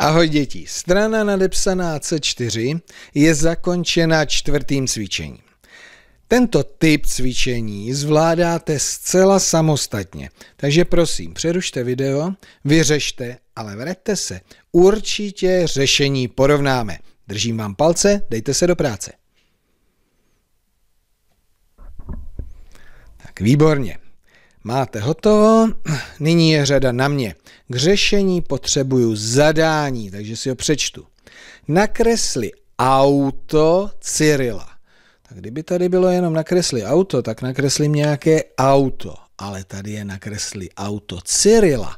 Ahoj děti, strana nadepsaná C4 je zakončena čtvrtým cvičením. Tento typ cvičení zvládáte zcela samostatně, takže prosím, přerušte video, vyřešte, ale vraťte se. Určitě řešení porovnáme. Držím vám palce, dejte se do práce. Tak výborně. Máte hotovo, nyní je řada na mě. K řešení potřebuju zadání, takže si ho přečtu. Nakresli auto Cyrila. Tak kdyby tady bylo jenom nakresli auto, tak nakreslím nějaké auto, ale tady je nakresli auto Cyrila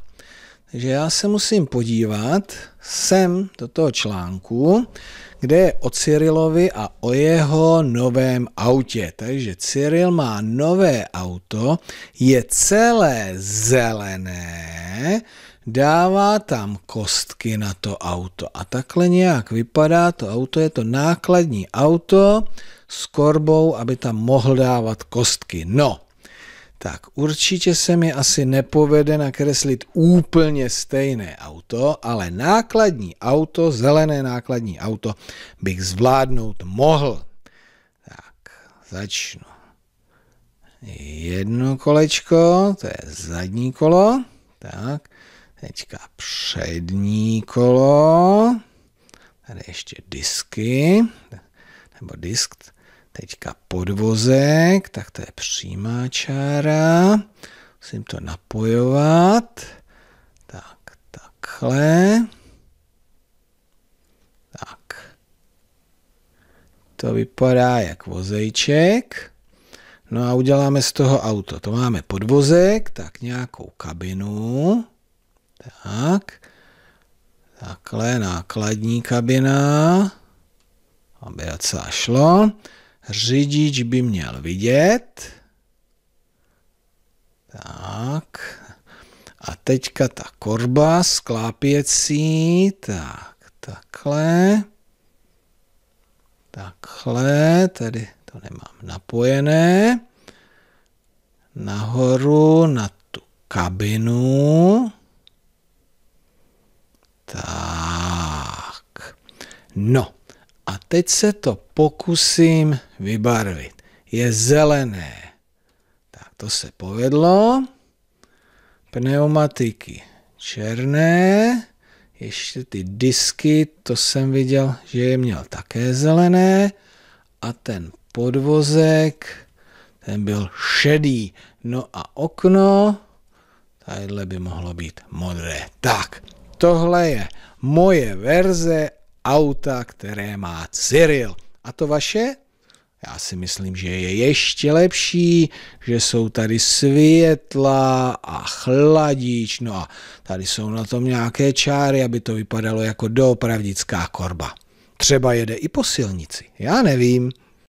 že já se musím podívat sem do toho článku, kde je o Cyrilovi a o jeho novém autě. Takže Cyril má nové auto, je celé zelené, dává tam kostky na to auto. A takhle nějak vypadá to auto, je to nákladní auto s korbou, aby tam mohl dávat kostky. No, tak určitě se mi asi nepovede nakreslit úplně stejné auto, ale nákladní auto, zelené nákladní auto, bych zvládnout mohl. Tak, začnu. Jedno kolečko, to je zadní kolo, tak, teďka přední kolo, tady ještě disky, nebo disk, Teďka podvozek, tak to je přímá čára. Musím to napojovat. Tak, takhle. Tak. To vypadá jak vozejček. No a uděláme z toho auto. To máme podvozek, tak nějakou kabinu. Tak. Takhle, nákladní kabina aby docela šlo. Řidič by měl vidět. Tak. A teďka ta korba sklápěcí. Tak, takhle. Takhle. Tady to nemám napojené. Nahoru na tu kabinu. Tak. No. Teď se to pokusím vybarvit. Je zelené. Tak to se povedlo. Pneumatiky černé. Ještě ty disky, to jsem viděl, že je měl také zelené. A ten podvozek, ten byl šedý. No a okno, tadyhle by mohlo být modré. Tak, tohle je moje verze auta, které má Cyril. A to vaše? Já si myslím, že je ještě lepší, že jsou tady světla a chladič, no a tady jsou na tom nějaké čáry, aby to vypadalo jako dopravdická korba. Třeba jede i po silnici, já nevím.